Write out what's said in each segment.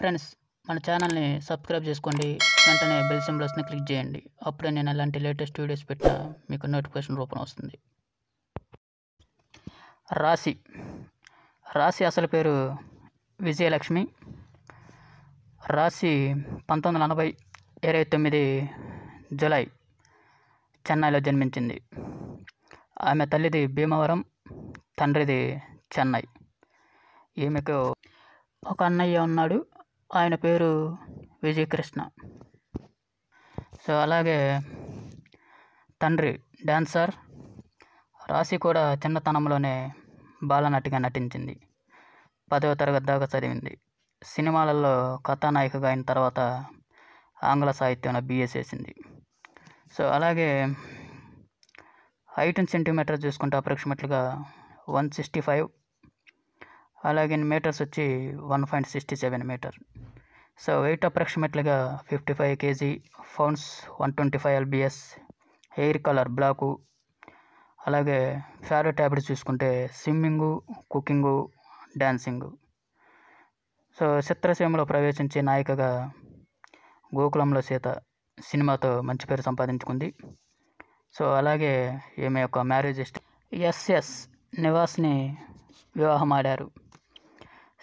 friends మన ఛానల్ని subscribe చేసుకోండి వెంటనే బెల్ సింబల్స్ని క్లిక్ చేయండి అప్పుడే నేను అలాంటి లేటెస్ట్ వీడియోస్ పెట్టినా మీకు నోటిఫికేషన్ రూపం వస్తుంది రాశి రాశి అసలు పేరు విజయలక్ష్మి రాశి పంతొమ్మిది వందల నలభై ఇరవై తొమ్మిది జులై చెన్నైలో జన్మించింది ఆమె తల్లిది భీమవరం తండ్రిది చెన్నై ఈమెకు ఒక అన్నయ్య ఉన్నాడు ఆయన పేరు విజయకృష్ణ సో అలాగే తండ్రి డాన్సర్ రాశి కూడా చిన్నతనంలోనే బాలనటిగా నటించింది పదవ తరగతి దాకా చదివింది సినిమాలలో కథానాయికగా అయిన తర్వాత ఆంగ్ల సాహిత్యంలో బిఎస్ వేసింది సో అలాగే హైట్ సెంటీమీటర్ చూసుకుంటే అప్రాక్సిమేట్లీగా వన్ సిక్స్టీ ఫైవ్ అలాగే మీటర్స్ వచ్చి one point sixty seven metre so weight అప్రాక్సిమేట్లీగా fifty five KG pounds one twenty five LBS hair colour black అలాగే ఫేవరెట్ హ్యాబిట్స్ చూసుకుంటే స్విమ్మింగు కుకింగు డ్యాన్సింగు సో చిత్రసీమలో ప్రవేశించే నాయికగా గోకులంలో సీత సినిమాతో మంచి పేరు సంపాదించుకుంది సో అలాగే ఈమె యొక్క మ్యారేజ్ ఎస్ ఎస్ నివాస్ని వివాహం ఆడారు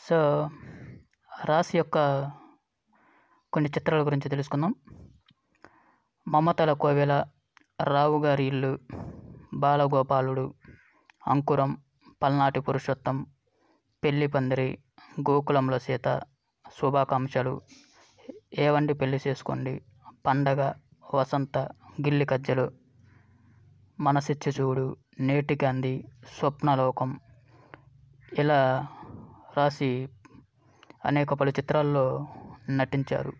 సో రాశి యొక్క కొన్ని చిత్రాల గురించి తెలుసుకుందాం మమతల కోవెల రావు గారి ఇల్లు బాలగోపాలుడు అంకురం పల్నాటి పురుషోత్తం పెళ్లి పందిరి గోకులంలో సీత శుభాకాంక్షలు ఏవండి పెళ్లి చేసుకోండి పండగ వసంత గిల్లి కజ్జలు మనసిచ్చి చూడు నేటికి అంది స్వప్నలోకం ఇలా రాసి అనేక పలు చిత్రాల్లో నటించారు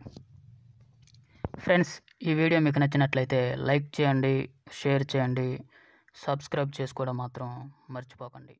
ఫ్రెండ్స్ ఈ వీడియో మీకు నచ్చినట్లయితే లైక్ చేయండి షేర్ చేయండి సబ్స్క్రైబ్ చేసుకోవడం మాత్రం మర్చిపోకండి